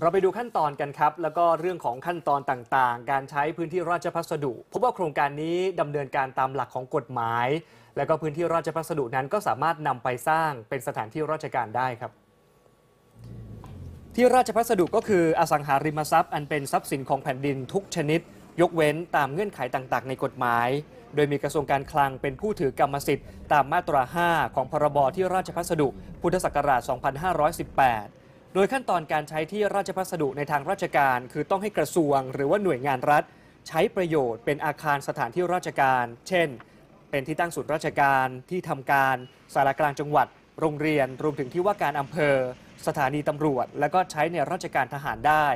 เราไปดูขั้นตอนกันครับ แล้วก็เรื่องของขั้นตอนต่างๆ การใช้พื้นที่ราชพัสดุพบว่าโครงการนี้ดำเนินการตามหลักของกฎหมาย และก็พื้นที่ราชพัสดุนั้นก็สามารถนำไปสร้างเป็นสถานที่ราชการได้ครับ ที่ราชพัสดุก็คืออสังหาริมทรัพย์อันเป็นทรัพย์สินของแผ่นดินทุกชนิด ยกเว้นตามเงื่อนไขต่างๆในกฎหมาย โดยมีกระทรวงการคลังเป็นผู้ถือกรรมสิทธิ์ตาม มาตรา 5 ของพรบที่ราชพัสดุ พุทธศักราช 2518โดยขั้นตอนการใช้ที่ราชพัสดุในทางราชการ คือต้องให้กระทรวงหรือว่าหน่วยงานรัฐ ใช้ประโยชน์เป็นอาคารสถานที่ราชการ เช่นเป็นที่ตั้งศูนย์ราชการที่ทำการสารกลางจังหวัด โรงเรียน รวมถึงที่ว่าการอำเภอสถานีตำรวจ และก็ใช้ในราชการทหารได้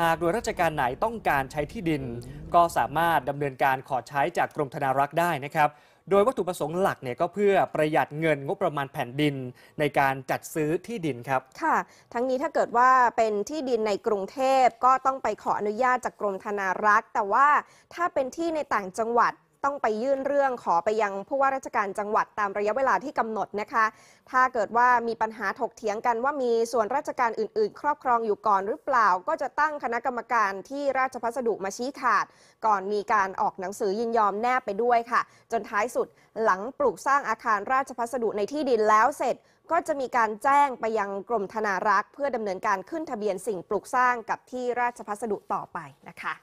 หากโดยราชการไหนต้องการใช้ที่ดิน ก็สามารถดำเนินการขอใช้จากกรมธนารักษ์ได้นะครับ โดยวัตถุประสงค์หลักเนี่ยก็เพื่อประหยัดเงินงบประมาณแผ่นดิน ในการจัดซื้อที่ดินครับ ค่ะ ทั้งนี้ถ้าเกิดว่าเป็นที่ดินในกรุงเทพก็ต้องไปขออนุญาตจากกรมธนารักษ์ แต่ว่าถ้าเป็นที่ในต่างจังหวัดต้องไปยื่นเรื่องขอไปยังผู้ว่าราชการจังหวัดตามระยะเวลาที่กำหนดนะคะ ถ้าเกิดว่ามีปัญหาถกเถียงกันว่ามีส่วนราชการอื่นๆ ครอบครองอยู่ก่อนหรือเปล่า ก็จะตั้งคณะกรรมการที่ราชพัสดุมาชี้ขาด ก่อนมีการออกหนังสือยินยอมแนบไปด้วยค่ะ จนท้ายสุดหลังปลูกสร้างอาคารราชพัสดุในที่ดินแล้วเสร็จก็จะมีการแจ้งไปยังกรมธนารักษ์เพื่อดำเนินการขึ้นทะเบียนสิ่งปลูกสร้างกับที่ราชพัสดุต่อไปนะคะ